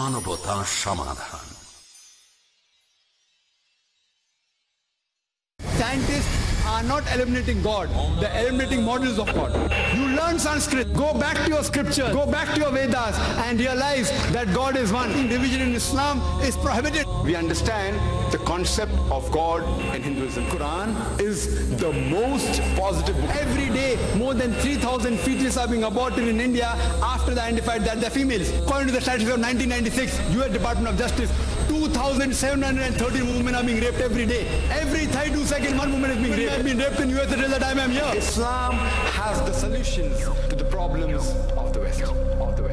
মানবতা সমাধান are not eliminating God. They're eliminating models of God. You learn Sanskrit. Go back to your scriptures. Go back to your Vedas and realize that God is one. Division in Islam is prohibited. We understand the concept of God in Hinduism. Quran is the most positive book. Every day, more than 3,000 fetuses are being aborted in India after they identified that they're females. According to the statistics of 1996, U.S. Department of Justice, 2,730 women are being raped every day. Every 32 seconds, one woman is being raped. I've been raped in USA the time I'm here. Islam has the solutions to the problems of the West. Of the West.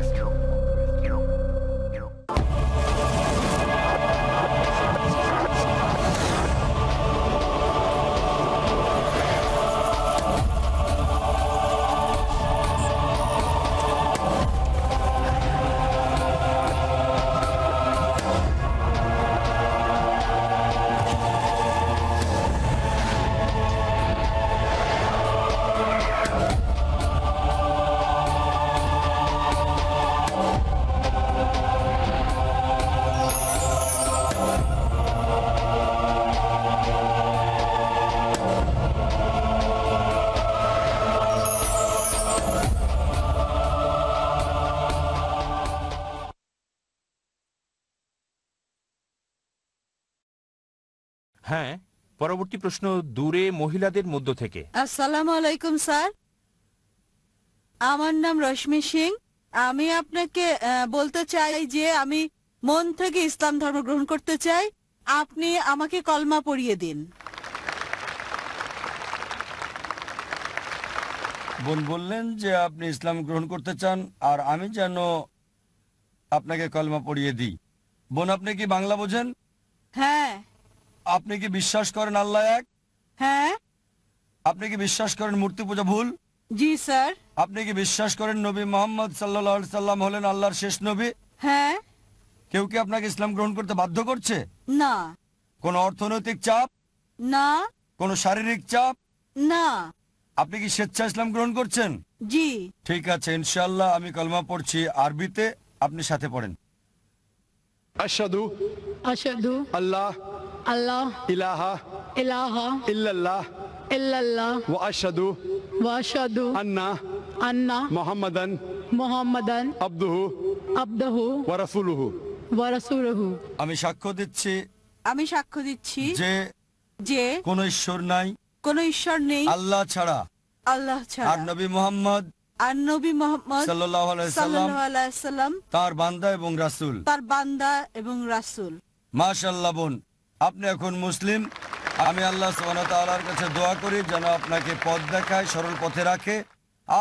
পরবর্তী প্রশ্ন দূরে মহিলাদের মধ্য থেকে আসসালাম আলাইকুম sir আমার নাম রশ্মি সিং আমি আপনাকে বলতে চাই যে আমি মন থেকে ইসলাম ধর্ম গ্রহণ করতে চাই আপনি আমাকে কলমা পড়িয়ে দিন বোন বললেন যে আপনি ইসলাম গ্রহণ করতে চান আর আমি যেন আপনাকে কলমা পড়িয়ে দিই বোন আপনি কি বাংলা বোঝেন হ্যাঁ আপনি কি বিশ্বাস করেন আল্লাহ এক হ্যাঁ আপনি কি বিশ্বাস করেন মূর্তি পূজা ভুল জি স্যার আপনি কি বিশ্বাস করেন নবী মোহাম্মদ সাল্লাম হলেন আল্লাহর শেষ নবী হ্যাঁ কেউ কি আপনাকে ইসলাম গ্রহণ করতে বাধ্য করছে না কোন অর্থনৈতিক চাপ না কোন শারীরিক চাপ না আপনি কি স্বেচ্ছা ইসলাম গ্রহণ করছেন জি ঠিক আছে ইনশাল্লাহ আমি কলমা পড়ছি আরবিতে আপনি সাথে পড়েন আশাদু আশাদু আল্লাহ আল্লাহ ইলাহা ইলাহা ইল্লাল্লাহ ইল্লাল্লাহ ওয়া আশহাদু ওয়া আশহাদু আন্না আন্না মুহাম্মাদান মুহাম্মাদান আবদুহু আবদুহু ওয়া রাসূলুহু ওয়া রাসূলুহু আমি সাক্ষ্য দিচ্ছি আমি সাক্ষ্য দিচ্ছি যে যে কোন ঈশ্বর নাই কোন ঈশ্বর নেই আল্লাহ ছাড়া আল্লাহ ছাড়া আর নবী মুহাম্মদ আর নবী মুহাম্মদ সাল্লাল্লাহু আলাইহি সাল্লাম তার বান্দা এবং রাসূল তার বান্দা এবং রাসূল মাশাআল্লাহ বোন আপনি এখন মুসলিম আমি আল্লাহ সোহানার কাছে দোয়া করি যেন আপনাকে পথ দেখায় সরল পথে রাখে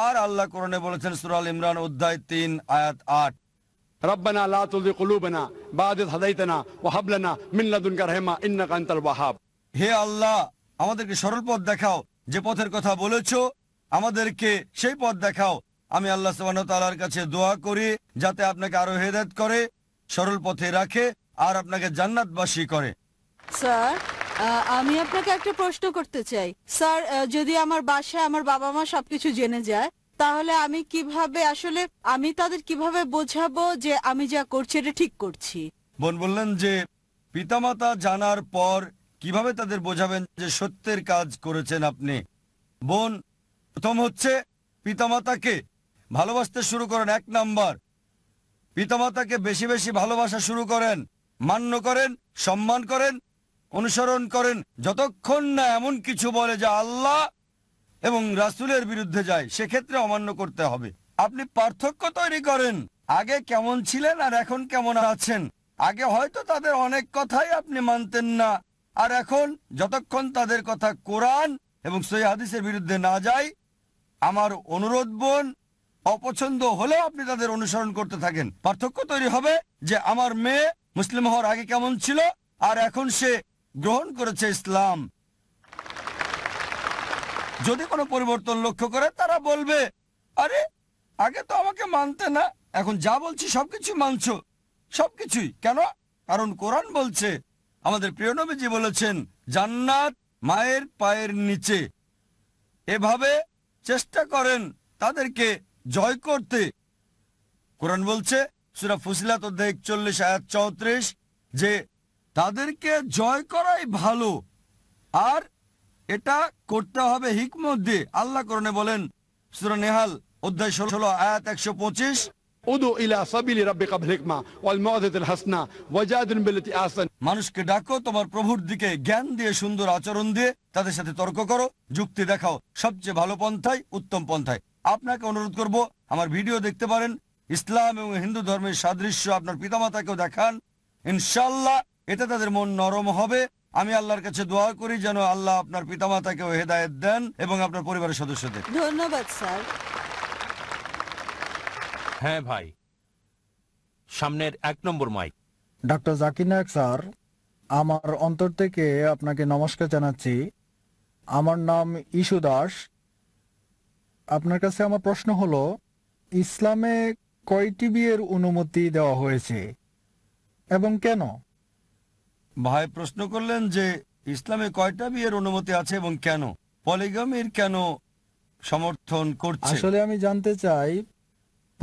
আর আল্লাহ কোরআনে বলেছেন সুরাল ইমরান উদ্দায় তিন আয়াত আট রব্বানা লা তুলদি কুলুবানা বাদ হাদাইতানা ওয়া হাব লানা মিন লাদুনকা রাহমা ইন্নাকা আনতাল ওয়াহাব হে আল্লাহ আমাদেরকে সরল পথ দেখাও যে পথের কথা বলেছো আমাদেরকে সেই পথ দেখাও আমি আল্লাহ সুবাহর কাছে দোয়া করি যাতে আপনাকে আরো হেদায়ত করে সরল পথে রাখে আর আপনাকে জান্নাতবাসী করে স্যার আমি আপনাকে একটা প্রশ্ন করতে চাই স্যার যদি আমার বাসায় আমার বাবা মা সবকিছু জেনে যায় তাহলে আমি কিভাবে আসলে আমি তাদের কিভাবে বোঝাবো যে আমি যা করছি এটা ঠিক করছি বোন বললেন যে পিতামাতা জানার পর কিভাবে তাদের বোঝাবেন যে সত্যের কাজ করেছেন আপনি বোন প্রথম হচ্ছে পিতামাতাকে ভালোবাসতে শুরু করেন এক নাম্বার পিতামাতাকে বেশি বেশি ভালোবাসা শুরু করেন মান্য করেন সম্মান করেন অনুসরণ করেন যতক্ষণ না এমন কিছু বলে যা আল্লাহ এবং রাসুলের বিরুদ্ধে যায় সেক্ষেত্রে অমান্য করতে হবে আপনি পার্থক্য তৈরি করেন আগে কেমন ছিলেন আর এখন কেমন আছেন আগে হয়তো তাদের অনেক কথাই আপনি মানতেন না আর এখন যতক্ষণ তাদের কথা কোরআন এবং সেই হাদিসের বিরুদ্ধে না যাই আমার অনুরোধ বোন অপছন্দ হলেও আপনি তাদের অনুসরণ করতে থাকেন পার্থক্য তৈরি হবে যে আমার মেয়ে মুসলিম হওয়ার আগে কেমন ছিল আর এখন সে গ্রহণ করেছে ইসলাম যদি কোনো পরিবর্তন লক্ষ্য করে তারা বলবে আরে আগে তো আমাকে মানতে না এখন যা বলছি সবকিছু মানছো সবকিছুই কেন কারণ কোরআন বলছে আমাদের প্রিয় নবীজি বলেছেন জান্নাত মায়ের পায়ের নিচে এভাবে চেষ্টা করেন তাদেরকে জয় করতে কোরআন বলছে সুরা ফুসিলাত অধ্যায় একচল্লিশ আয়াত চৌত্রিশ যে তাদেরকে জয় করাই ভালো আর এটা করতে হবে হিকমত দিয়ে আল্লাহ করণে বলেন নেহাল অধ্যায় ষোলো আয়াত একশো পঁচিশ মানুষকে ডাকো তোমার প্রভুর দিকে জ্ঞান দিয়ে সুন্দর আচরণ দিয়ে তাদের সাথে তর্ক করো যুক্তি দেখাও সবচেয়ে ভালো পন্থায় উত্তম পন্থায় আপনাকে অনুরোধ করব আমার ভিডিও দেখতে পারেন ইসলাম এবং হিন্দু ধর্মের সাদৃশ্য আপনার পিতামাতাকেও দেখান ইনশাল্লাহ এতে তাদের মন নরম হবে আমি আল্লাহর কাছে দোয়া করি যেন আল্লাহ আপনার পিতামাতাকেও হেদায়ত দেন এবং আপনার পরিবারের সদস্যদের ধন্যবাদ স্যার হ্যাঁ ভাই সামনের এক নম্বর mic doctor Zakir Naik sir আমার অন্তর থেকে আপনাকে নমস্কার জানাচ্ছি আমার নাম ইসু দাস আপনার কাছে আমার প্রশ্ন হলো ইসলামে কয়টি বিয়ের অনুমতি দেওয়া হয়েছে এবং কেন ভাই প্রশ্ন করলেন যে ইসলামে কয়টা বিয়ের অনুমতি আছে এবং কেন পলিগামির কেন সমর্থন করছে আসলে আমি জানতে চাই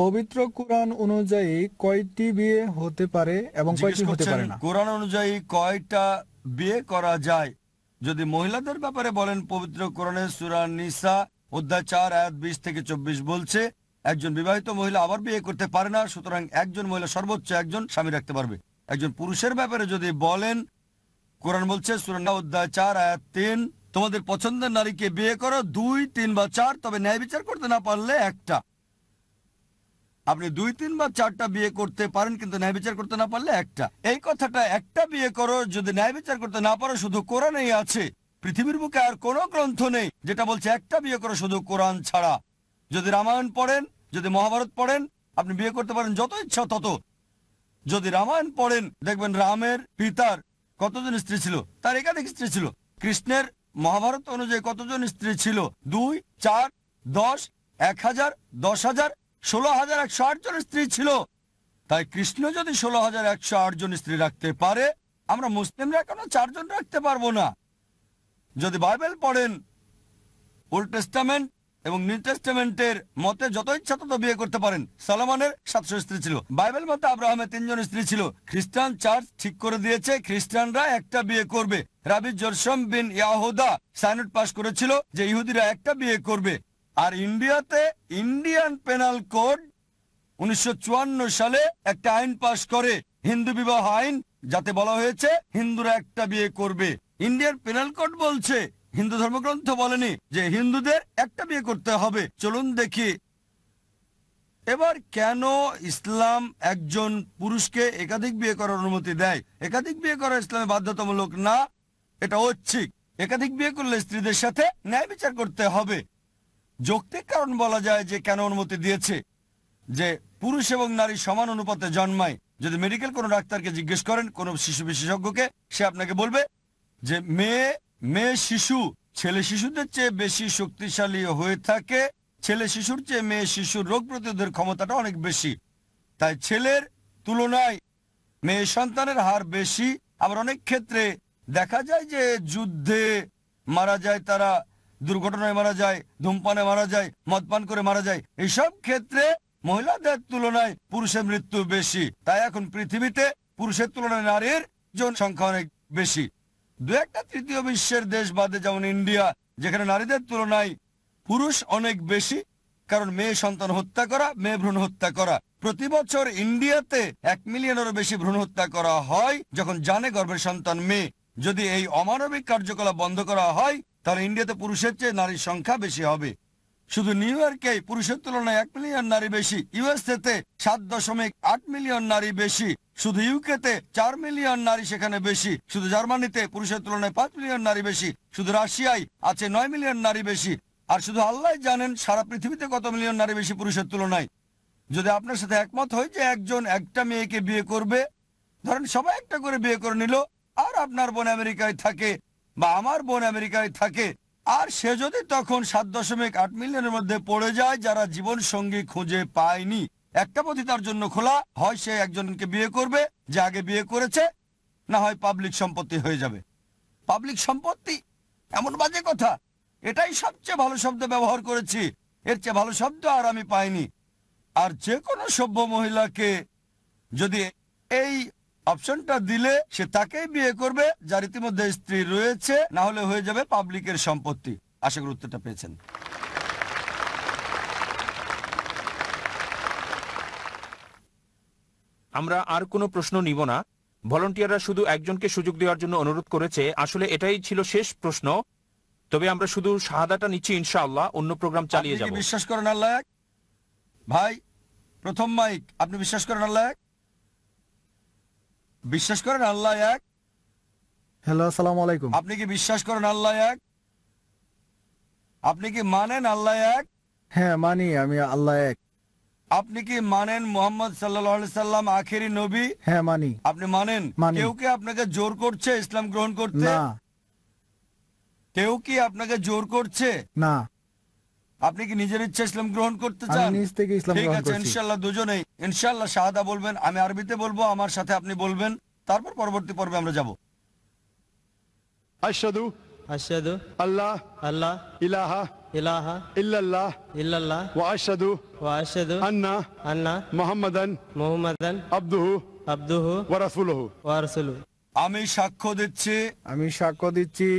পবিত্র কোরআন অনুযায়ী কয়টি বিয়ে হতে পারে এবং কয়টি হতে পারে না কোরআন অনুযায়ী কয়টা বিয়ে করা যায় যদি মহিলাদের ব্যাপারে বলেন পবিত্র কোরআনের সুরা নিসা অধ্যায় চার আয়াত বিশ থেকে চব্বিশ বলছে একজন বিবাহিত মহিলা আবার বিয়ে করতে পারে না সুতরাং একজন মহিলা সর্বোচ্চ একজন স্বামী রাখতে পারবে একজন পুরুষের ব্যাপারে যদি বলেন কোরআন বলছে সুরান্না চার আয়াত তিন তোমাদের পছন্দের নারীকে বিয়ে করো দুই তিন বা চার তবে ন্যায় বিচার করতে না পারলে একটা আপনি দুই তিন বা চারটা বিয়ে করতে পারেন কিন্তু ন্যায় বিচার করতে না পারলে একটা এই কথাটা একটা বিয়ে করো যদি ন্যায় বিচার করতে না পারো শুধু কোরআনেই আছে পৃথিবীর বুকে আর কোনো গ্রন্থ নেই যেটা বলছে একটা বিয়ে করো শুধু কোরআন ছাড়া যদি রামায়ণ পড়েন যদি মহাভারত পড়েন আপনি বিয়ে করতে পারেন যত ইচ্ছা তত যদি রামায়ণ পড়েন দেখবেন রামের পিতার কতজন স্ত্রী ছিল তার একাধিক স্ত্রী ছিল কৃষ্ণের মহাভারত অনুযায়ী কতজন স্ত্রী ছিল দুই চার দশ এক হাজার দশ হাজার ষোলো হাজার একশো জন স্ত্রী ছিল তাই কৃষ্ণ যদি ষোলো হাজার একশো জন স্ত্রী রাখতে পারে আমরা মুসলিমরা কেন চারজন রাখতে পারবো না যদি বাইবেল পড়েন ওল্ড টেস্টামেন্ট এবং নিউ টেস্টামেন্টের মতে যত ইচ্ছা তত বিয়ে করতে পারেন সালমানের সাতশো স্ত্রী ছিল বাইবেল মতে আব্রাহামের তিনজন স্ত্রী ছিল খ্রিস্টান চার্চ ঠিক করে দিয়েছে খ্রিস্টানরা একটা বিয়ে করবে রাবি জরসম বিন ইয়াহুদা সাইনুট পাস করেছিল যে ইহুদিরা একটা বিয়ে করবে আর ইন্ডিয়াতে ইন্ডিয়ান পেনাল কোড উনিশশো সালে একটা আইন পাশ করে হিন্দু বিবাহ আইন যাতে বলা হয়েছে হিন্দুরা একটা বিয়ে করবে ইন্ডিয়ান পেনাল কোড বলছে হিন্দু ধর্মগ্রন্থ বলেনি যে হিন্দুদের একটা বিয়ে করতে হবে চলুন দেখি এবার কেন ইসলাম একজন পুরুষকে একাধিক বিয়ে করার অনুমতি দেয় একাধিক বিয়ে করা ইসলামে বাধ্যতামূলক না এটা ঐচ্ছিক একাধিক বিয়ে করলে স্ত্রীদের সাথে ন্যায় বিচার করতে হবে যৌক্তিক কারণ বলা যায় যে কেন অনুমতি দিয়েছে যে পুরুষ এবং নারী সমান অনুপাতে জন্মায় যদি মেডিকেল কোনো ডাক্তারকে জিজ্ঞেস করেন কোনো শিশু বিশেষজ্ঞকে সে আপনাকে বলবে যে মেয়ে মেয়ে শিশু ছেলে শিশুদের চেয়ে বেশি শক্তিশালী হয়ে থাকে ছেলে শিশুর চেয়ে মেয়ে শিশুর রোগ প্রতিরোধের ক্ষমতাটা অনেক বেশি তাই ছেলের তুলনায় মেয়ে সন্তানের হার বেশি আবার অনেক ক্ষেত্রে দেখা যায় যে যুদ্ধে মারা যায় তারা দুর্ঘটনায় মারা যায় ধূমপানে মারা যায় মদপান করে মারা যায় এইসব ক্ষেত্রে মহিলাদের তুলনায় পুরুষের মৃত্যু বেশি তাই এখন পৃথিবীতে পুরুষের তুলনায় নারীর জন সংখ্যা অনেক বেশি দু একটা তৃতীয় বিশ্বের দেশ বাদে যেমন ইন্ডিয়া যেখানে নারীদের তুলনায় পুরুষ অনেক বেশি কারণ মেয়ে সন্তান হত্যা করা মেয়ে ভ্রূণ হত্যা করা প্রতি বছর ইন্ডিয়াতে এক মিলিয়নেরও বেশি ভ্রূণ হত্যা করা হয় যখন জানে গর্ভের সন্তান মেয়ে যদি এই অমানবিক কার্যকলাপ বন্ধ করা হয় তাহলে ইন্ডিয়াতে পুরুষের চেয়ে নারীর সংখ্যা বেশি হবে শুধু নিউ ইয়র্কে পুরুষের তুলনায় এক মিলিয়ন নারী বেশি ইউএসএতে সাত দশমিক আট মিলিয়ন নারী বেশি শুধু ইউকেতে চার মিলিয়ন নারী সেখানে বেশি শুধু জার্মানিতে পুরুষের তুলনায় পাঁচ মিলিয়ন নারী বেশি শুধু রাশিয়ায় আছে নয় মিলিয়ন নারী বেশি আর শুধু আল্লাহ জানেন সারা পৃথিবীতে কত মিলিয়ন নারী বেশি পুরুষের তুলনায় যদি আপনার সাথে একমত হয় যে একজন একটা মেয়েকে বিয়ে করবে ধরেন সবাই একটা করে বিয়ে করে নিল আর আপনার বোন আমেরিকায় থাকে বা আমার বোন আমেরিকায় থাকে আর সে যদি তখন সাত দশমিক আট মিলিয়নের মধ্যে পড়ে যায় যারা জীবন সঙ্গী খুঁজে পায়নি একটা পথই তার জন্য খোলা হয় সে একজনকে বিয়ে করবে যে আগে বিয়ে করেছে না হয় পাবলিক সম্পত্তি হয়ে যাবে পাবলিক সম্পত্তি এমন বাজে কথা এটাই সবচেয়ে ভালো শব্দ ব্যবহার করেছি এর চেয়ে ভালো শব্দ আর আমি পাইনি আর যে কোনো সভ্য মহিলাকে যদি এই অপশনটা দিলে সে তাকেই বিয়ে করবে যার ইতিমধ্যে স্ত্রী রয়েছে না হলে হয়ে যাবে পাবলিকের সম্পত্তি আশা করি উত্তরটা পেয়েছেন আমরা আর কোনো প্রশ্ন নিব না ভলন্টিয়াররা শুধু একজনকে সুযোগ দেওয়ার জন্য অনুরোধ করেছে আসলে এটাই ছিল শেষ প্রশ্ন তবে আমরা শুধু শাহাদাটা নিচ্ছি ইনশাআল্লাহ অন্য প্রোগ্রাম চালিয়ে যাব বিশ্বাস করেন আল্লাহ ভাই প্রথম মাইক আপনি বিশ্বাস করেন আল্লাহ বিশ্বাস করেন আল্লাহ এক হ্যালো আসসালাম আলাইকুম আপনি কি বিশ্বাস করেন আল্লাহ এক আপনি কি মানেন আল্লাহ এক হ্যাঁ মানি আমি আল্লাহ এক আপনি কি মানেন মোহাম্মদ সাল্লাম আখেরি নবী হ্যাঁ মানি আপনি মানেন কেউ কি আপনাকে জোর করছে ইসলাম গ্রহণ করতে কেউ কি আপনাকে জোর করছে না আপনি কি নিজের ইচ্ছা ইসলাম গ্রহণ করতে চান ঠিক আছে ইনশাল্লাহ দুজনেই ইনশাল্লাহ শাহাদা বলবেন আমি আরবিতে বলবো আমার সাথে আপনি বলবেন তারপর পরবর্তী পর্বে আমরা যাবো আমি সাক্ষ্য দিচ্ছি আমি সাক্ষ্য দিচ্ছি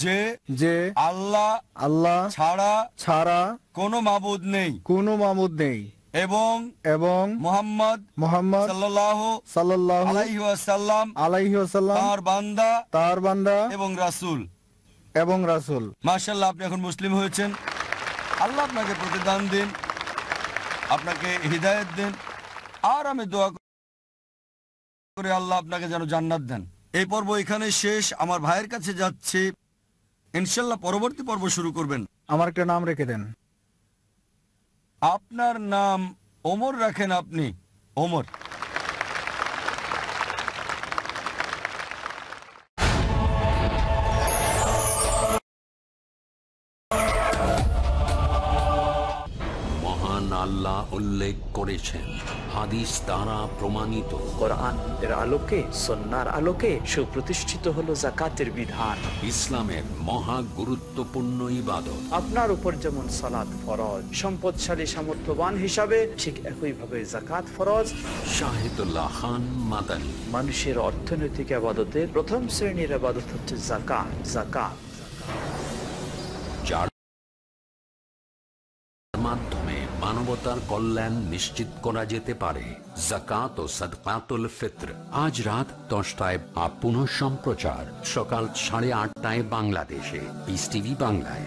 যে যে আল্লাহ আল্লাহ ছাড়া ছাড়া কোনো মাবুদ নেই কোনো মাবুদ নেই এবং এবং মোহাম্মদ মোহাম্মদ সাল্লাল্লাহু সাল্লাল্লাহু আলাইহি ওয়াসাল্লাম আলাইহি ওয়াসাল্লাম তার বান্দা তার বান্দা এবং রাসূল এবং রাসূল মাশাআল্লাহ আপনি এখন মুসলিম হয়েছেন আল্লাহ আপনাকে প্রতিদান দিন আপনাকে হৃদায়ত দিন আর আমি দোয়া করে আল্লাহ আপনাকে যেন জান্নাত দেন এই পর্ব এখানে শেষ আমার ভাইয়ের কাছে যাচ্ছে ইনশাল্লাহ পরবর্তী পর্ব শুরু করবেন আমার একটা নাম রেখে দেন আপনার নাম ওমর রাখেন আপনি ওমর তা উল্লেখ করেছেন হাদিস দ্বারা প্রমাণিত কোরআন এর আলোকে সন্ন্যার আলোকে সুপ্রতিষ্ঠিত হলো জাকাতের বিধান ইসলামের মহা গুরুত্বপূর্ণ ইবাদত আপনার উপর যেমন সালাদ ফরজ সম্পদশালী সামর্থ্যবান হিসাবে ঠিক একইভাবে জাকাত ফরজ শাহিদুল্লাহ খান মাদানী মানুষের অর্থনৈতিক আবাদতের প্রথম শ্রেণীর আবাদত হচ্ছে জাকাত জাকাত মানবতার কল্যাণ নিশ্চিত করা যেতে পারে জাকাত ও সদকাতুল ফিত্র আজ রাত দশটায় আপন সম্প্রচার সকাল সাড়ে আটটায় বাংলাদেশে পিস টিভি বাংলায়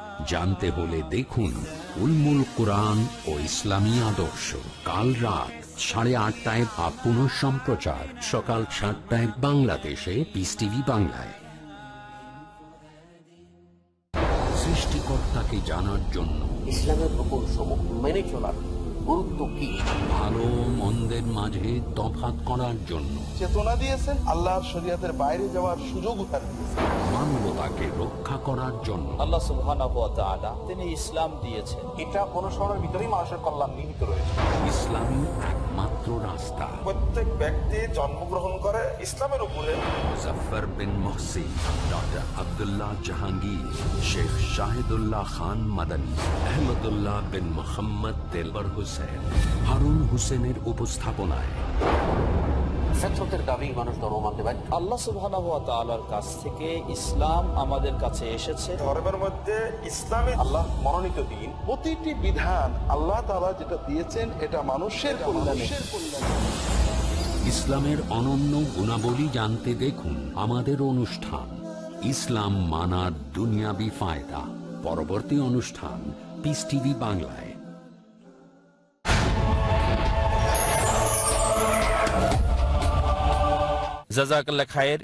জানতে হলে দেখুন উলমুল কোরআন ও ইসলামী আদর্শ কাল রাত সাড়ে আটটায় বা পুনঃ সম্প্রচার সকাল সাতটায় বাংলাদেশে পিস টিভি বাংলায় সৃষ্টিকর্তাকে জানার জন্য ইসলামের উপর মেনে চলার গুরুত্ব কি ভালো মন্দের মাঝে তফাত করার জন্য চেতনা দিয়েছেন আল্লাহর শরীয়তের বাইরে যাওয়ার সুযোগ মানবতাকে রক্ষা করার জন্য আল্লাহ সুবহানাহু ওয়া তাআলা তিনি ইসলাম দিয়েছেন এটা অনুসরণের ভিতরেই মানুষের কল্যাণ নিহিত রয়েছে ইসলামই একমাত্র রাস্তা প্রত্যেক ব্যক্তি জন্মগ্রহণ করে ইসলামের উপরে মুজফার বিন মহসিন ডক্টর আব্দুল্লাহ জাহাঙ্গীর শেখ শাহিদুল্লাহ খান মাদানী আহমদুল্লাহ বিন মোহাম্মদ তেলবর হারুন হোসেনের উপস্থাপনায় ইসলাম আমাদের কাছে এসেছে প্রতিটি যেটা দিয়েছেন এটা মানুষের ইসলামের অনন্য গুণাবলী জানতে দেখুন আমাদের অনুষ্ঠান ইসলাম মানার দুনিয়াবি ফায়দা পরবর্তী অনুষ্ঠান পিস টিভি বাংলায় জাজাকাল্লা খায়ের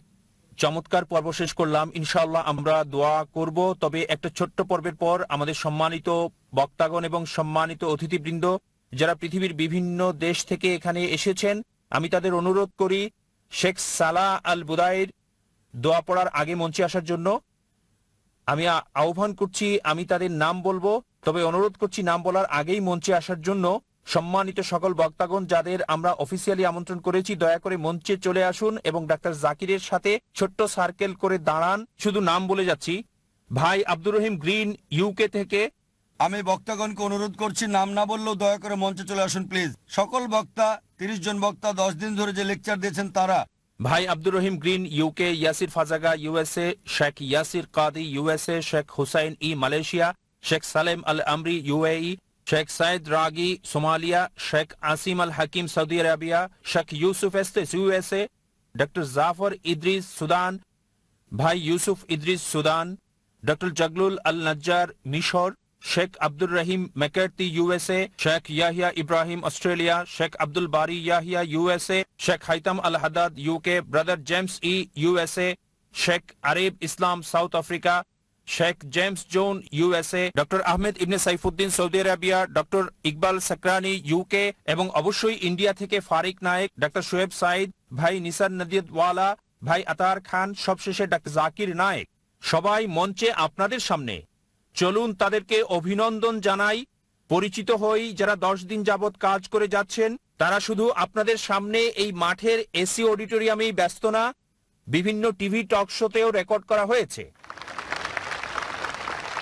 চমৎকার পর্ব শেষ করলাম ইনশাল্লাহ আমরা দোয়া করব তবে একটা ছোট্ট পর্বের পর আমাদের সম্মানিত বক্তাগণ এবং সম্মানিত অতিথিবৃন্দ যারা পৃথিবীর বিভিন্ন দেশ থেকে এখানে এসেছেন আমি তাদের অনুরোধ করি শেখ সালা আল বুদায়ের দোয়া পড়ার আগে মঞ্চে আসার জন্য আমি আহ্বান করছি আমি তাদের নাম বলবো তবে অনুরোধ করছি নাম বলার আগেই মঞ্চে আসার জন্য সম্মানিত সকল বক্তাগণ যাদের আমরা অফিসিয়ালি আমন্ত্রণ করেছি দয়া করে মঞ্চে চলে আসুন এবং ডাক্তার জাকিরের সাথে ছোট্ট সার্কেল করে দাঁড়ান শুধু নাম বলে যাচ্ছি ভাই আব্দুর রহিম গ্রিন ইউকে থেকে আমি বক্তাগণকে অনুরোধ করছি নাম না বললেও দয়া করে মঞ্চে চলে আসুন প্লিজ সকল বক্তা তিরিশ জন বক্তা দশ দিন ধরে যে লেকচার দিয়েছেন তারা ভাই Abdur Raheem Green UK Yasir Fazaga USA Sheikh Yasir Qadhi USA Sheikh Hussain Yee Malaysia Sheikh Salem Al Amry UAE Sheikh Said Ragah Somalia Sheikh Assim Al Hakeem Saudi Arabia Sheikh Yusuf Estes USA doctor Jafar Idris Sudan भाई Yusuf Idris Sudan doctor Zaghloul Al Najjar मिशोर Sheikh Abdul Raheem McCarthy USA Sheikh Yahya Ibrahim Australia Sheikh Abdul Bari Yahya USA Sheikh Haitham Al Haddad UK brother James ई USA Sheikh अरेब इस्लाम South Africa Sheikh James Jones USA doctor Ahmed ibn Saifuddin Saudi Arabia doctor Iqbal Sacranie UK এবং অবশ্যই India থেকে Fariq Naik doctor Shoaib Sayed ভাই নিসার ওয়ালা ভাই আতার খান সবশেষে ডাক্তার জাকির নায়েক সবাই মঞ্চে আপনাদের সামনে চলুন তাদেরকে অভিনন্দন জানাই পরিচিত হই যারা দশ দিন যাবৎ কাজ করে যাচ্ছেন তারা শুধু আপনাদের সামনে এই মাঠের এসি অডিটোরিয়ামেই ব্যস্ত না বিভিন্ন টিভি টক শোতেও রেকর্ড করা হয়েছে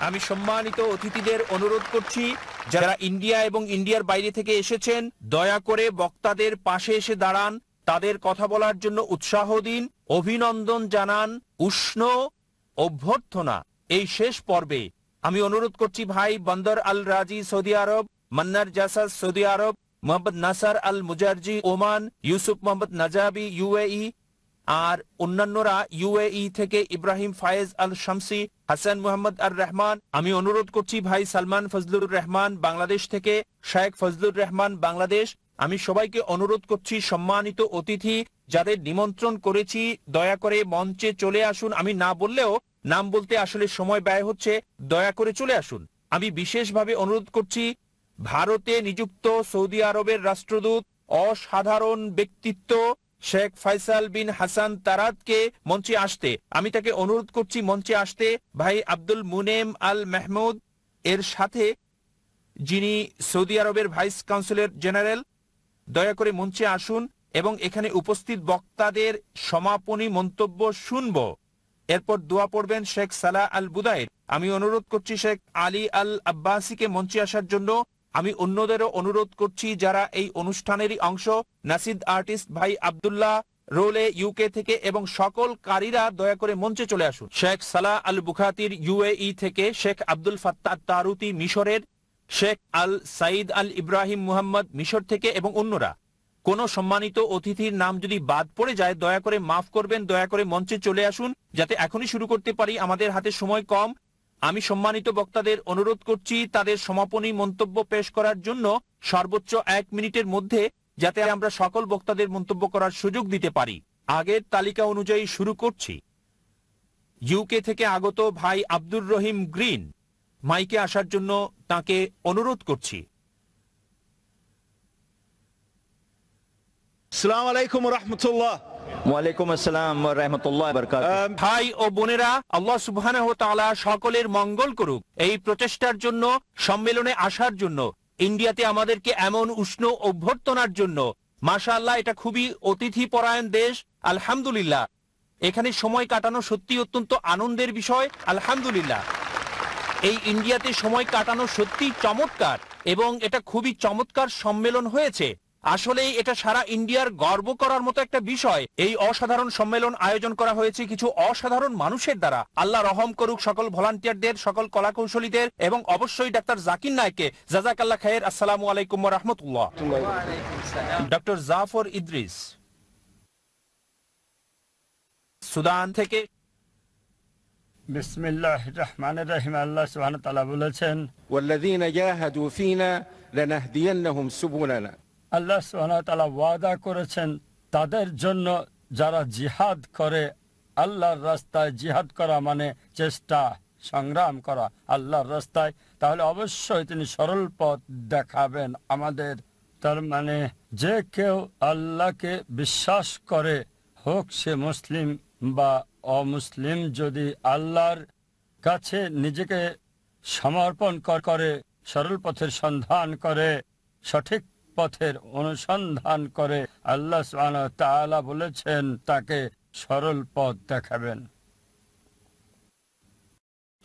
আমি সম্মানিত অতিথিদের অনুরোধ করছি যারা ইন্ডিয়া এবং ইন্ডিয়ার বাইরে থেকে এসেছেন দয়া করে বক্তাদের পাশে এসে দাঁড়ান তাদের কথা বলার জন্য উৎসাহ দিন অভিনন্দন জানান উষ্ণ অভ্যর্থনা এই শেষ পর্বে আমি অনুরোধ করছি ভাই Bandar Al Razi Saudi Arab Mannar Jasad Saudi Arab Mohammad Nasar Al Mujarji Oman Yusuf Mohammad Najabi UAE আর অন্যান্যরা ইউএই থেকে ইব্রাহিম ফায়েজ আল শামসি হাসান মোহাম্মদ আর রহমান আমি অনুরোধ করছি ভাই সালমান ফজলুর রহমান বাংলাদেশ থেকে শায়েখ ফজলুর রহমান বাংলাদেশ আমি সবাইকে অনুরোধ করছি সম্মানিত অতিথি যাদের নিমন্ত্রণ করেছি দয়া করে মঞ্চে চলে আসুন আমি না বললেও নাম বলতে আসলে সময় ব্যয় হচ্ছে দয়া করে চলে আসুন আমি বিশেষভাবে অনুরোধ করছি ভারতে নিযুক্ত সৌদি আরবের রাষ্ট্রদূত অসাধারণ ব্যক্তিত্ব শেখ ফাইসাল বিন হাসান তারাতকে মঞ্চে আসতে আমি তাকে অনুরোধ করছি মঞ্চে আসতে ভাই আব্দুল মুনেম আল মেহমুদ এর সাথে যিনি সৌদি আরবের ভাইস কাউন্সিলর জেনারেল দয়া করে মঞ্চে আসুন এবং এখানে উপস্থিত বক্তাদের সমাপনী মন্তব্য শুনব এরপর দোয়া পড়বেন শেখ সালাহ আল বুদায়ের আমি অনুরোধ করছি শেখ আলী আল আব্বাসীকে মঞ্চে আসার জন্য আমি অন্যদেরও অনুরোধ করছি যারা এই অনুষ্ঠানেরই অংশ নাসিদ আর্টিস্ট ভাই আবদুল্লাহ রোলে ইউকে থেকে এবং সকল কারীরা দয়া করে মঞ্চে চলে আসুন Sheikh Salah Al Bukhatir UAE e থেকে শেখ আব্দুল ফাত্তা তারুতি মিশরের শেখ আল সাইদ আল ইব্রাহিম মুহাম্মদ মিশর থেকে এবং অন্যরা কোন সম্মানিত অতিথির নাম যদি বাদ পড়ে যায় দয়া করে মাফ করবেন দয়া করে মঞ্চে চলে আসুন যাতে এখনই শুরু করতে পারি আমাদের হাতে সময় কম আমি সম্মানিত বক্তাদের অনুরোধ করছি তাদের সমাপনী মন্তব্য পেশ করার জন্য সর্বোচ্চ এক মিনিটের মধ্যে যাতে আমরা সকল বক্তাদের মন্তব্য করার সুযোগ দিতে পারি আগের তালিকা অনুযায়ী শুরু করছি ইউকে থেকে আগত ভাই আব্দুর রহিম গ্রিন মাইকে আসার জন্য তাকে অনুরোধ করছি সালাম আলাইকুম রহমতুল্লাহ ওয়ালাইকুম আসসালাম ভাই ও বোনেরা আল্লাহ সুবাহ সকলের মঙ্গল করুক এই প্রচেষ্টার জন্য সম্মেলনে আসার জন্য ইন্ডিয়াতে আমাদেরকে এমন উষ্ণ অভ্যর্থনার জন্য মাশাআল্লাহ এটা খুবই অতিথি পরায়ণ দেশ আলহামদুলিল্লাহ এখানে সময় কাটানো সত্যি অত্যন্ত আনন্দের বিষয় আলহামদুলিল্লাহ এই ইন্ডিয়াতে সময় কাটানো সত্যি চমৎকার এবং এটা খুবই চমৎকার সম্মেলন হয়েছে আসলে এটা সারা ইন্ডিয়ার গর্ব করার মতো একটা বিষয় এই অসাধারণ সম্মেলন আয়োজন করা হয়েছে কিছু অসাধারণ মানুষের দ্বারা আল্লাহ রহম করুক সকল ভলান্টিয়ারদের সকল কৌশলীদের এবং অবশ্যই ডাক্তার জাকির জাজাক আল্লাহ খায়ের আসসালাম আলাইকুম রহমতুল্লাহ ডক্টর জাফর ইদ্রিস সুদান থেকে বিসমিল্লাহ রহমান রহিম আল্লাহ বলেছেন আল্লাহ তালা ওয়াদা করেছেন তাদের জন্য যারা জিহাদ করে আল্লাহর রাস্তায় জিহাদ করা মানে চেষ্টা সংগ্রাম করা আল্লাহর রাস্তায় তাহলে অবশ্যই তিনি সরল পথ দেখাবেন আমাদের তার মানে যে কেউ আল্লাহকে বিশ্বাস করে হোক সে মুসলিম বা অমুসলিম যদি আল্লাহর কাছে নিজেকে সমর্পণ করে সরল পথের সন্ধান করে সঠিক পথের অনুসন্ধান করে আল্লাহ তালা বলেছেন তাকে সরল পথ দেখাবেন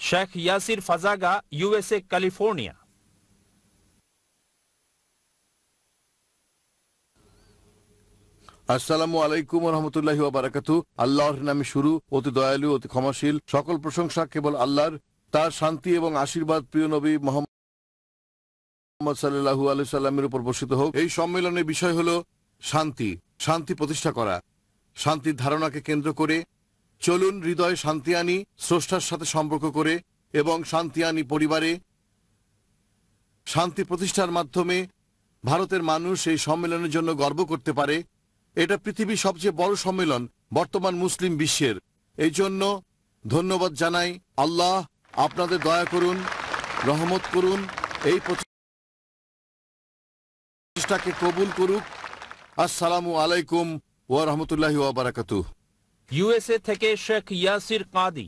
Sheikh Yasir Fazaga USA California আসসালামু আলাইকুম রহমতুল্লাহ বারাকাত আল্লাহর নামে শুরু অতি দয়ালু অতি ক্ষমাশীল সকল প্রশংসা কেবল আল্লাহর তার শান্তি এবং আশীর্বাদ প্রিয় নবী মোহাম্মদ মোহাম্মদ সাল্লু আলি সাল্লামের উপর বর্ষিত হোক এই সম্মেলনের বিষয় হল শান্তি শান্তি প্রতিষ্ঠা করা শান্তির ধারণাকে কেন্দ্র করে চলুন হৃদয়ে শান্তি আনি স্রষ্টার সাথে সম্পর্ক করে এবং শান্তি আনি পরিবারে শান্তি প্রতিষ্ঠার মাধ্যমে ভারতের মানুষ এই সম্মেলনের জন্য গর্ব করতে পারে এটা পৃথিবীর সবচেয়ে বড় সম্মেলন বর্তমান মুসলিম বিশ্বের এই জন্য ধন্যবাদ জানাই আল্লাহ আপনাদের দয়া করুন রহমত করুন এই প্রচেষ্টাকে কবুল করুক আসসালামু আলাইকুম ওয়া রাহমাতুল্লাহি ওয়া বারাকাতু ইউএসএ থেকে শেখ ইয়াসির কাদি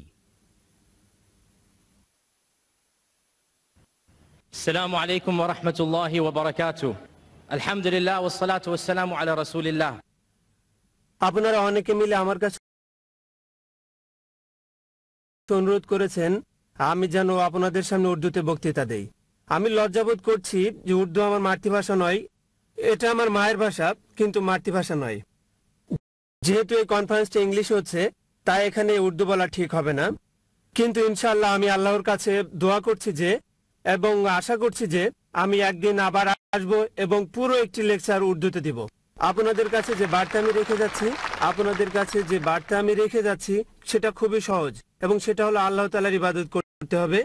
আসসালামু আলাইকুম ওয়া রাহমাতুল্লাহি ওয়া বারাকাতু আলহামদুলিল্লাহ ওয়া সসালাতু ওয়া সালামু আলা রাসূলিল্লাহ আপনারা অনেকে মিলে আমার কাছে অনুরোধ করেছেন আমি যেন আপনাদের সামনে উর্দুতে বক্তৃতা দেই আমি লজ্জাবোধ করছি যে উর্দু আমার মাতৃভাষা নয় এটা আমার মায়ের ভাষা কিন্তু মাতৃভাষা নয় যেহেতু এই কনফারেন্সটা ইংলিশ হচ্ছে তাই এখানে উর্দু বলা ঠিক হবে না কিন্তু ইনশাল্লাহ আমি আল্লাহর কাছে দোয়া করছি যে এবং আশা করছি যে আমি একদিন আবার আসব এবং পুরো একটি লেকচার উর্দুতে দিব আপনাদের কাছে যে বার্তা আমি রেখে যাচ্ছি আপনাদের কাছে যে বার্তা আমি রেখে যাচ্ছি সেটা খুবই সহজ এবং সেটা হলো আল্লাহ তালার ইবাদত করতে হবে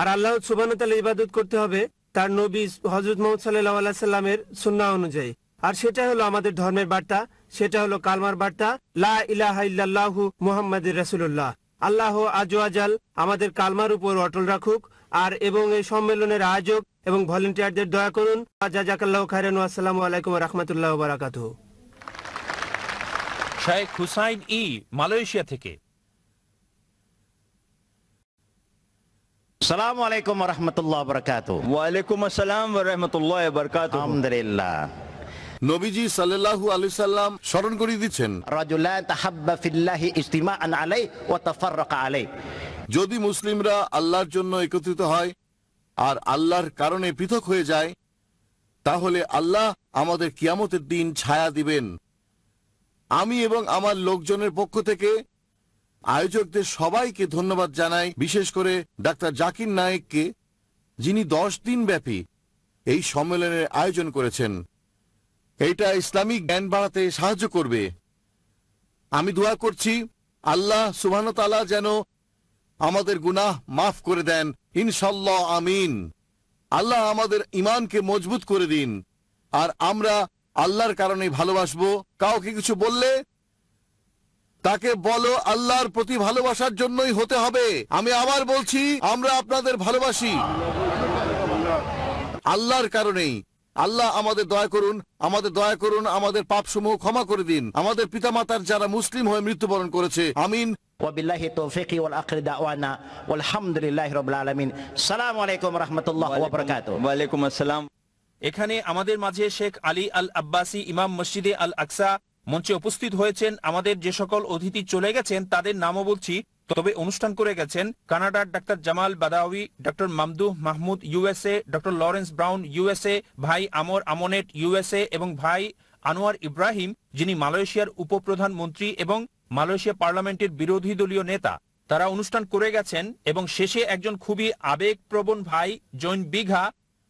আর আল্লাহ সুবান তালা ইবাদত করতে হবে তার নবী হজরত মোহাম্মদ সাল্লাহ আল্লাহ সাল্লামের সুন্না অনুযায়ী আর সেটা হলো আমাদের ধর্মের বার্তা সেটা হলো কালমার বার্তা লা ইলাহা মুহাম্মদ রাসূলুল্লাহ আল্লাহ আজাল আমাদের কালমার উপর অটল রাখুক আর এবং এই সম্মেলনের আয়োজক এবং ভলেন্টিয়ারদের দয়া করুন জাজাকাল্লাহ খায়রান আসসালামু আলাইকুম রহমতুল্লাহ বারাকাতু শায়েখ হুসাইন ই মালয়েশিয়া থেকে সালাম আলাইকুম রহমতুল্লাহ বরকাত ওয়ালাইকুম আসসালাম রহমতুল্লাহ বরকাত আলহামদুলিল্লাহ নবীজি সাল্লাল্লাহু আলাইহি সাল্লাম স্মরণ করে দিচ্ছেন রাজুলান তাহাব্বা ফিল্লাহি ইজতিমাআন আলাই ওয়া তাফাররাকা আলাই যদি মুসলিমরা আল্লাহর জন্য একত্রিত হয় আর আল্লাহর কারণে পৃথক হয়ে যায় তাহলে আল্লাহ আমাদের কিয়ামতের দিন ছায়া দিবেন আমি এবং আমার লোকজনের পক্ষ থেকে আয়োজকদের সবাইকে ধন্যবাদ জানাই বিশেষ করে ডাক্তার জাকির নায়েককে যিনি দশ দিন ব্যাপী এই সম্মেলনের আয়োজন করেছেন এটা ইসলামিক জ্ঞান বাড়াতে সাহায্য করবে আমি দোয়া করছি আল্লাহ তালা যেন আমাদের গুনাহ মাফ করে দেন ইনশাল্লাহ আমিন আল্লাহ আমাদের ইমানকে মজবুত করে দিন আর আমরা আল্লাহর কারণে ভালোবাসবো কাউকে কিছু বললে তাকে বলো আল্লাহর প্রতি ভালোবাসার জন্যই হতে হবে আমি আবার বলছি আমরা আপনাদের ভালোবাসি আল্লাহর কারণেই আল্লাহ আমাদের দয়া করুন আমাদের দয়া করুন আমাদের পাপ সমূহ ক্ষমা করে দিন আমাদের পিতামাতার যারা মুসলিম হয়ে মৃত্যুবরণ করেছে আমিন وبالله توفيقي والآخر دعوانا والحمد لله رب العالمين السلام عليكم ورحمة الله وبركاته وعليكم السلام এখানে আমাদের মাঝে শেখ আলী আল আব্বাসি ইমাম মসজিদে আল আকসা মঞ্চে উপস্থিত হয়েছেন আমাদের যে সকল অতিথি চলে গেছেন তাদের নামও বলছি তবে অনুষ্ঠান করে গেছেন কানাডার ডাক্তার Jamal Badawi doctor Mamdouh Mahmud USA doctor Lawrence Brown USA ভাই আমর আমনেট ইউএসএ এবং ভাই আনোয়ার ইব্রাহিম যিনি মালয়েশিয়ার উপপ্রধানমন্ত্রী এবং মালয়েশিয়া পার্লামেন্টের বিরোধী দলীয় নেতা তারা অনুষ্ঠান করে গেছেন এবং শেষে একজন খুবই আবেগপ্রবণ ভাই জৈন বিঘা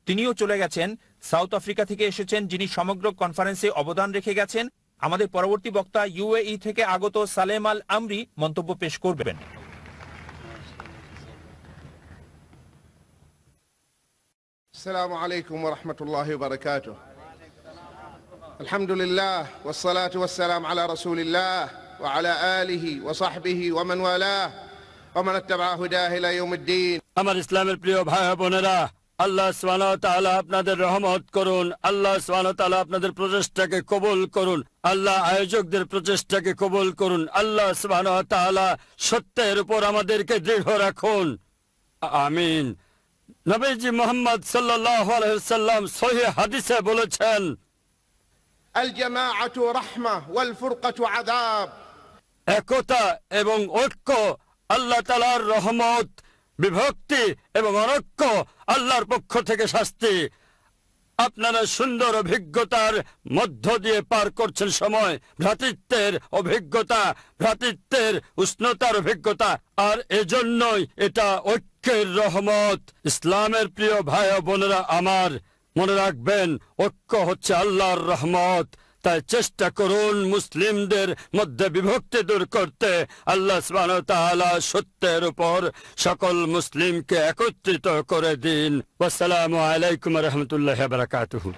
তিনিও চলে গেছেন সাউথ আফ্রিকা থেকে এসেছেন যিনি সমগ্র কনফারেন্সে অবদান রেখে গেছেন আমাদের পরবর্তী বক্তা ইউএই থেকে আগত সালেম আল আমরি মন্তব্য পেশ করবেন السلام عليكم ورحمة الله وبركاته الحمد لله والصلاة والسلام على رسول الله وعلى آله وصحبه ومن والاه ومن اتبع هداه إلى يوم الدين আমার ইসলামের প্রিয় ভাই বোনেরা আল্লাহ সালা আপনাদের রহমত করুন আল্লাহ সালা আপনাদের প্রচেষ্টাকে কবুল করুন আল্লাহ আয়োজকদের প্রচেষ্টাকে কবুল করুন আল্লাহ সালা সত্যের উপর আমাদেরকে দৃঢ় রাখুন আমিন নবীজি মোহাম্মদ সাল্লাম সহি হাদিসে বলেছেন একতা এবং ঐক্য আল্লাহ তালার রহমত বিভক্তি এবং অনক্ষ আল্লাহর পক্ষ থেকে শাস্তি আপনারা সুন্দর অভিজ্ঞতার মধ্য দিয়ে পার করছেন সময় ভ্রাতৃত্বের অভিজ্ঞতা ভ্রাতৃত্বের উষ্ণতার অভিজ্ঞতা আর এজন্যই এটা ঐক্যের রহমত ইসলামের প্রিয় ভাই বোনেরা আমার মনে রাখবেন ঐক্য হচ্ছে আল্লাহর রহমত তাই চেষ্টা করুন মুসলিমদের মধ্যে বিভক্তি দূর করতে আল্লাহ তাআলা সত্যের উপর সকল মুসলিমকে একত্রিত করে দিন আসসালামু আলাইকুম রহমতুল্লাহ বারাকাতুহু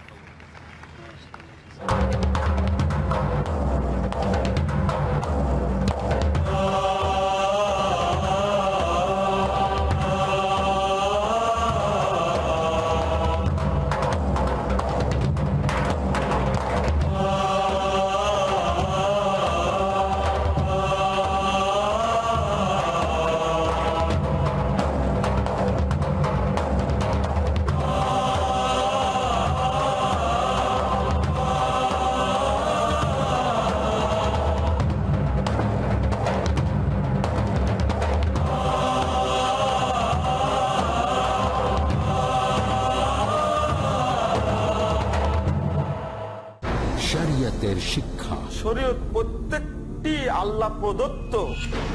শিক্ষা শরীয়ত প্রত্যেকটি আল্লাহ প্রদত্ত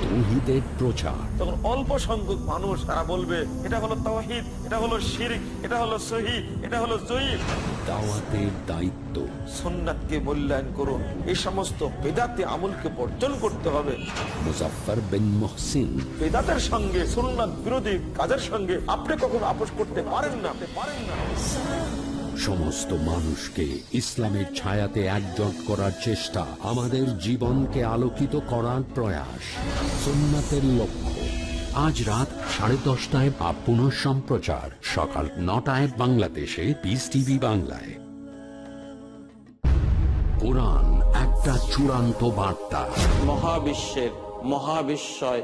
তৌহিদের প্রচার তখন অল্প সংখ্যক মানুষ বলবে এটা এটা হলো এটা হলো এটা দায়িত্ব মূল্যায়ন করুন এই সমস্ত বেদাতে আমলকে বর্জন করতে হবে মুজাফফর বিন মুহসিন বেদাতের সঙ্গে সুন্নাত বিরোধী কাজের সঙ্গে আপনি কখনো আপোষ করতে পারেন না আপনি পারেন না সমস্ত মানুষকে ইসলামের ছায়াতে একজট করার চেষ্টা আমাদের জীবনকে আলোকিত করার প্রয়াস সোমনাথের লক্ষ্য আজ রাত সাড়ে দশটায় বা পুনঃ সম্প্রচার সকাল নটায় বাংলাদেশে পিস টিভি বাংলায় কোরআন একটা চূড়ান্ত বার্তা মহাবিশ্বের মহাবিশ্বয়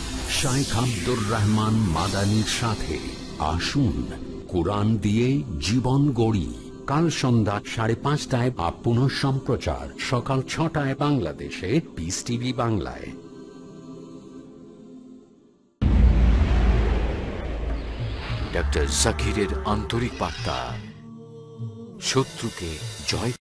শাইখ আব্দুর রহমান মাদানির সাথে আসুন কোরআন দিয়ে জীবন গড়ি কাল সন্ধ্যা সাড়ে পাঁচটায় বা পুনঃ সম্প্রচার সকাল ছটায় বাংলাদেশে পিস টিভি বাংলায় ডক্টর জাকিরের আন্তরিক বার্তা শত্রুকে জয়